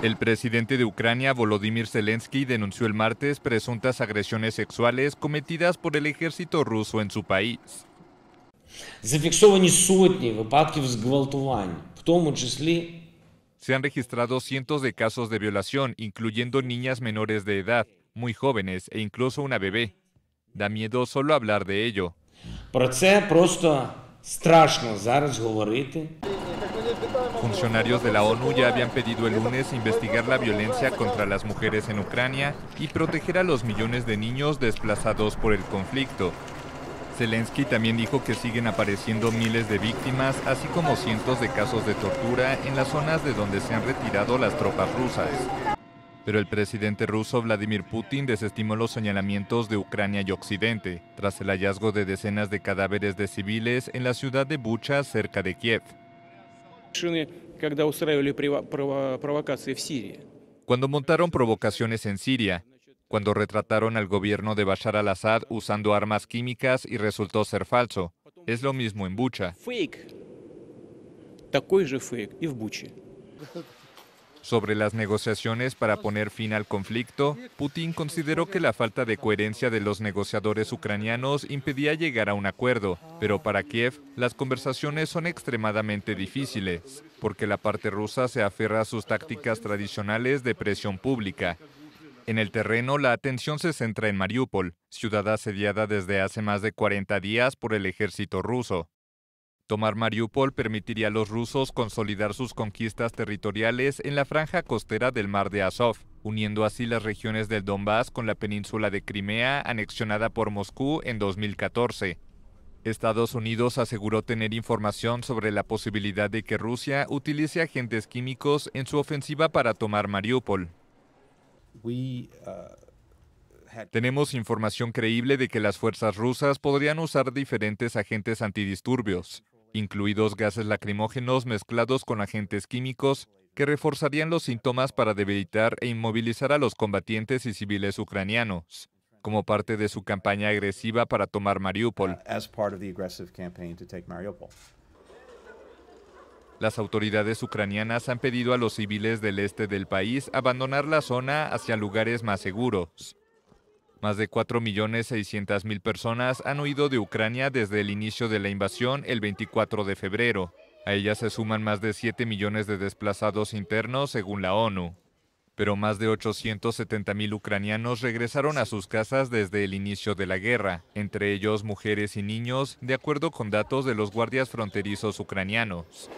El presidente de Ucrania, Volodymyr Zelensky, denunció el martes presuntas agresiones sexuales cometidas por el ejército ruso en su país. Se han registrado cientos de casos de violación, incluyendo niñas menores de edad, muy jóvenes e incluso una bebé. Da miedo solo hablar de ello. Funcionarios de la ONU ya habían pedido el lunes investigar la violencia contra las mujeres en Ucrania y proteger a los millones de niños desplazados por el conflicto. Zelensky también dijo que siguen apareciendo miles de víctimas, así como cientos de casos de tortura en las zonas de donde se han retirado las tropas rusas. Pero el presidente ruso Vladimir Putin desestimó los señalamientos de Ucrania y Occidente, tras el hallazgo de decenas de cadáveres de civiles en la ciudad de Bucha, cerca de Kiev. Cuando montaron provocaciones en Siria, cuando retrataron al gobierno de Bashar al-Assad usando armas químicas y resultó ser falso, es lo mismo en Bucha. Sobre las negociaciones para poner fin al conflicto, Putin consideró que la falta de coherencia de los negociadores ucranianos impedía llegar a un acuerdo, pero para Kiev las conversaciones son extremadamente difíciles, porque la parte rusa se aferra a sus tácticas tradicionales de presión pública. En el terreno, la atención se centra en Mariupol, ciudad asediada desde hace más de 40 días por el ejército ruso. Tomar Mariupol permitiría a los rusos consolidar sus conquistas territoriales en la franja costera del mar de Azov, uniendo así las regiones del Donbass con la península de Crimea anexionada por Moscú en 2014. Estados Unidos aseguró tener información sobre la posibilidad de que Rusia utilice agentes químicos en su ofensiva para tomar Mariupol. Uh, Tenemos información creíble de que las fuerzas rusas podrían usar diferentes agentes antidisturbios incluidos gases lacrimógenos mezclados con agentes químicos que reforzarían los síntomas para debilitar e inmovilizar a los combatientes y civiles ucranianos, como parte de su campaña agresiva para tomar Mariupol. Las autoridades ucranianas han pedido a los civiles del este del país abandonar la zona hacia lugares más seguros. Más de 4.600.000 personas han huido de Ucrania desde el inicio de la invasión el 24 de febrero. A ellas se suman más de 7 millones de desplazados internos, según la ONU. Pero más de 870.000 ucranianos regresaron a sus casas desde el inicio de la guerra, entre ellos mujeres y niños, de acuerdo con datos de los guardias fronterizos ucranianos.